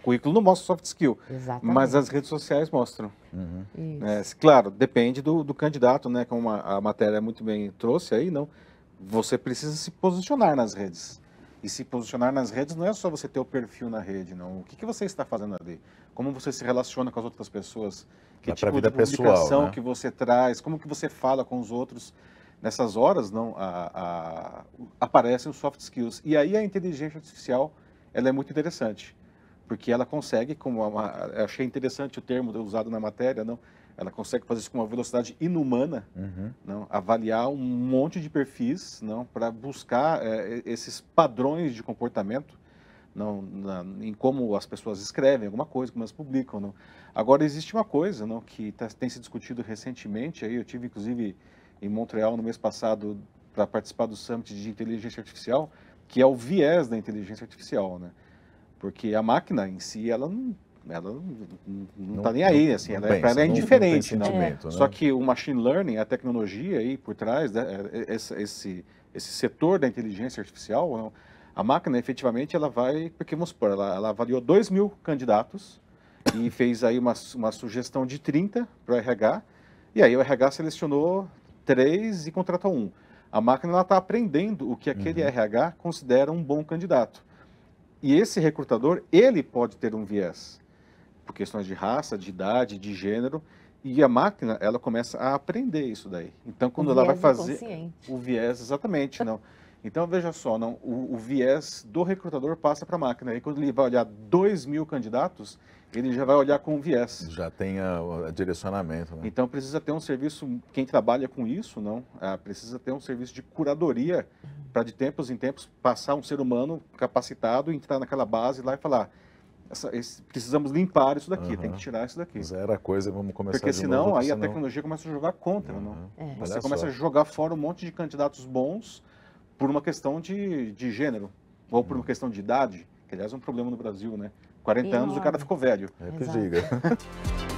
currículo não mostra soft skill, Exatamente. mas as redes sociais mostram. Uhum. É, claro, depende do, do, candidato, né? Como a, a, matéria é muito bem trouxe aí, não. Você precisa se posicionar nas redes. E se posicionar nas redes não é só você ter o perfil na rede, não. O que, que você está fazendo ali? Como você se relaciona com as outras pessoas? Que é tipo vida de comunicação pessoal, né? que você traz? Como que você fala com os outros? Nessas horas não a, a, aparecem os soft skills. E aí a inteligência artificial ela é muito interessante porque ela consegue, como é uma, achei interessante o termo usado na matéria, não? Ela consegue fazer isso com uma velocidade inumana, uhum. não? Avaliar um monte de perfis, não? Para buscar é, esses padrões de comportamento, não? Na, em como as pessoas escrevem alguma coisa, como elas publicam, não? Agora existe uma coisa, não? Que tá, tem se discutido recentemente. Aí eu tive inclusive em Montreal no mês passado para participar do summit de inteligência artificial, que é o viés da inteligência artificial, né? Porque a máquina em si, ela não ela não está nem aí, assim, ela, é, pensa, ela é indiferente. Não, não Só né? que o machine learning, a tecnologia aí por trás, né, é, é, esse, esse, esse setor da inteligência artificial, a máquina efetivamente ela vai, porque vamos supor, ela, ela avaliou 2 mil candidatos e fez aí uma, uma sugestão de 30 para o RH, e aí o RH selecionou três e contratou um. A máquina está aprendendo o que aquele uhum. RH considera um bom candidato. E esse recrutador, ele pode ter um viés, por questões de raça, de idade, de gênero, e a máquina, ela começa a aprender isso daí. Então, quando o ela vai fazer o viés, exatamente, não. Então, veja só, não, o, o viés do recrutador passa para a máquina. E quando ele vai olhar 2 mil candidatos, ele já vai olhar com o viés. Já tem a, a direcionamento. Né? Então, precisa ter um serviço, quem trabalha com isso, não, ah, precisa ter um serviço de curadoria para de tempos em tempos passar um ser humano capacitado, entrar naquela base lá e falar: essa, esse, precisamos limpar isso daqui, uhum. tem que tirar isso daqui. Zero a coisa, vamos começar Porque senão novo, aí senão... a tecnologia começa a jogar contra. Uhum. É. Você Olha começa só. a jogar fora um monte de candidatos bons por uma questão de, de gênero ou por uma hum. questão de idade, que aliás é um problema no Brasil, né? 40 e anos o cara ficou velho. É que diga.